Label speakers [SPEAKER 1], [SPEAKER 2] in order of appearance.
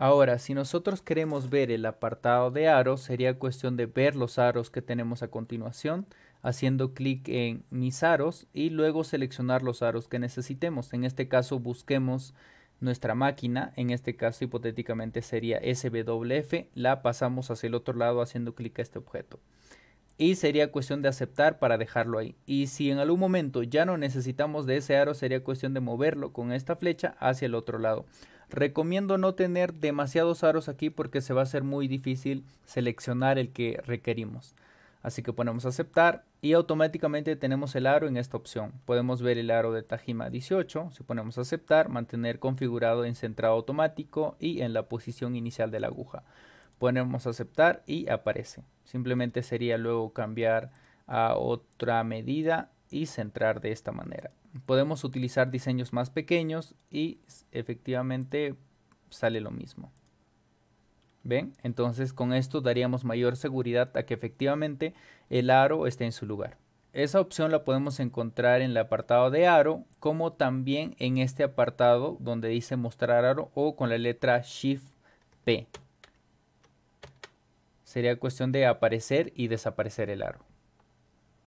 [SPEAKER 1] Ahora, si nosotros queremos ver el apartado de aros, sería cuestión de ver los aros que tenemos a continuación, haciendo clic en mis aros y luego seleccionar los aros que necesitemos. En este caso busquemos nuestra máquina, en este caso hipotéticamente sería SWF, la pasamos hacia el otro lado haciendo clic a este objeto. Y sería cuestión de aceptar para dejarlo ahí. Y si en algún momento ya no necesitamos de ese aro, sería cuestión de moverlo con esta flecha hacia el otro lado. Recomiendo no tener demasiados aros aquí porque se va a hacer muy difícil seleccionar el que requerimos. Así que ponemos aceptar y automáticamente tenemos el aro en esta opción. Podemos ver el aro de Tajima 18. Si ponemos aceptar, mantener configurado en centrado automático y en la posición inicial de la aguja. Ponemos aceptar y aparece. Simplemente sería luego cambiar a otra medida y centrar de esta manera. Podemos utilizar diseños más pequeños y efectivamente sale lo mismo. ¿Ven? Entonces con esto daríamos mayor seguridad a que efectivamente el aro esté en su lugar. Esa opción la podemos encontrar en el apartado de aro como también en este apartado donde dice mostrar aro o con la letra Shift P. Sería cuestión de aparecer y desaparecer el aro.